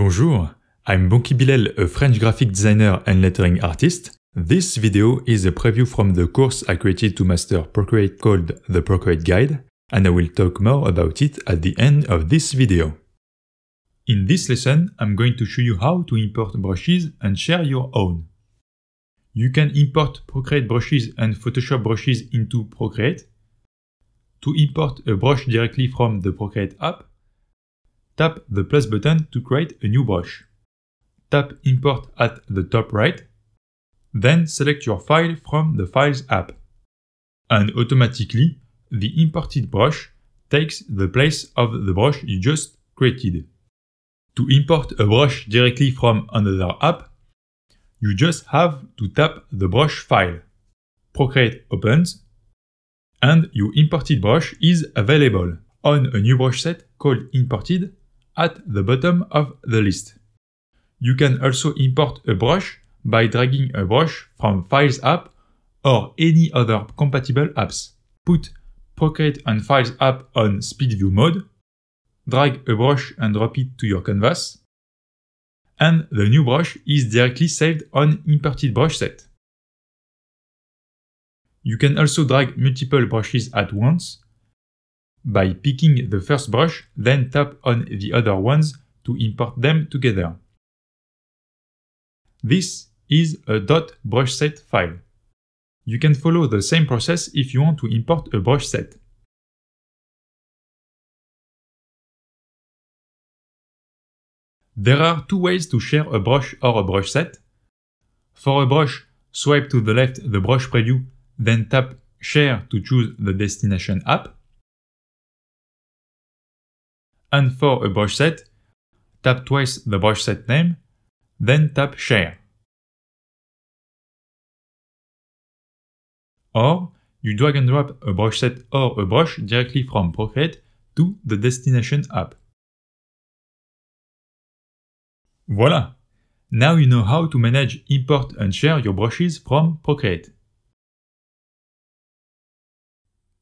Bonjour, I'm Bonki Bilal, a French graphic designer and lettering artist. This video is a preview from the course I created to master Procreate called the Procreate Guide, and I will talk more about it at the end of this video. In this lesson, I'm going to show you how to import brushes and share your own. You can import Procreate brushes and Photoshop brushes into Procreate. To import a brush directly from the Procreate app, tap the plus button to create a new brush. Tap Import at the top right, then select your file from the Files app. And automatically, the imported brush takes the place of the brush you just created. To import a brush directly from another app, you just have to tap the brush file. Procreate opens, and your imported brush is available on a new brush set called imported at the bottom of the list. You can also import a brush by dragging a brush from Files app or any other compatible apps. Put Procreate and Files app on speed view mode, drag a brush and drop it to your canvas, and the new brush is directly saved on imported brush set. You can also drag multiple brushes at once by picking the first brush, then tap on the other ones to import them together. This is a .brush set file. You can follow the same process if you want to import a brush set. There are two ways to share a brush or a brush set. For a brush, swipe to the left the brush preview, then tap Share to choose the destination app and for a Bosch set, tap twice the Bosch set name, then tap Share. Or, you drag and drop a Bosch set or a Bosch directly from Procreate to the destination app. Voila! Now you know how to manage, import and share your brushes from Procreate.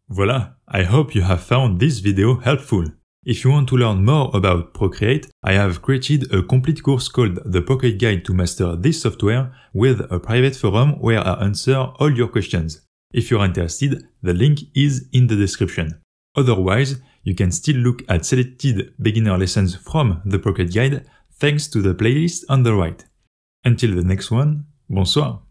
Voila! I hope you have found this video helpful. If you want to learn more about Procreate, I have created a complete course called The Pocket Guide to Master This Software with a private forum where I answer all your questions. If you're interested, the link is in the description. Otherwise, you can still look at selected beginner lessons from the Pocket Guide thanks to the playlist on the right. Until the next one, bonsoir!